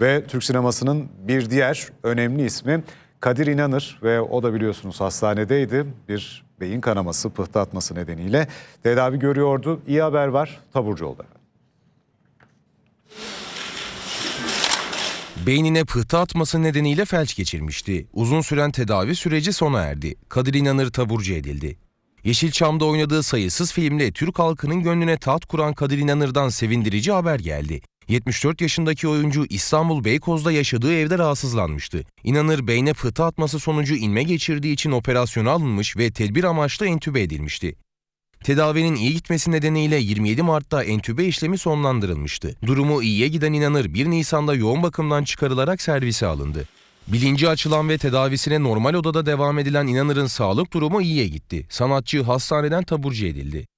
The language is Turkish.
Ve Türk sinemasının bir diğer önemli ismi Kadir İnanır ve o da biliyorsunuz hastanedeydi. Bir beyin kanaması, pıhtı atması nedeniyle tedavi görüyordu. İyi haber var taburcu oldu. Beynine pıhtı atması nedeniyle felç geçirmişti. Uzun süren tedavi süreci sona erdi. Kadir İnanır taburcu edildi. Yeşilçam'da oynadığı sayısız filmle Türk halkının gönlüne taht kuran Kadir İnanır'dan sevindirici haber geldi. 74 yaşındaki oyuncu İstanbul Beykoz'da yaşadığı evde rahatsızlanmıştı. İnanır beyne pıhtı atması sonucu inme geçirdiği için operasyona alınmış ve tedbir amaçlı entübe edilmişti. Tedavinin iyi gitmesi nedeniyle 27 Mart'ta entübe işlemi sonlandırılmıştı. Durumu iyiye giden İnanır 1 Nisan'da yoğun bakımdan çıkarılarak servise alındı. Bilinci açılan ve tedavisine normal odada devam edilen İnanır'ın sağlık durumu iyiye gitti. Sanatçı hastaneden taburcu edildi.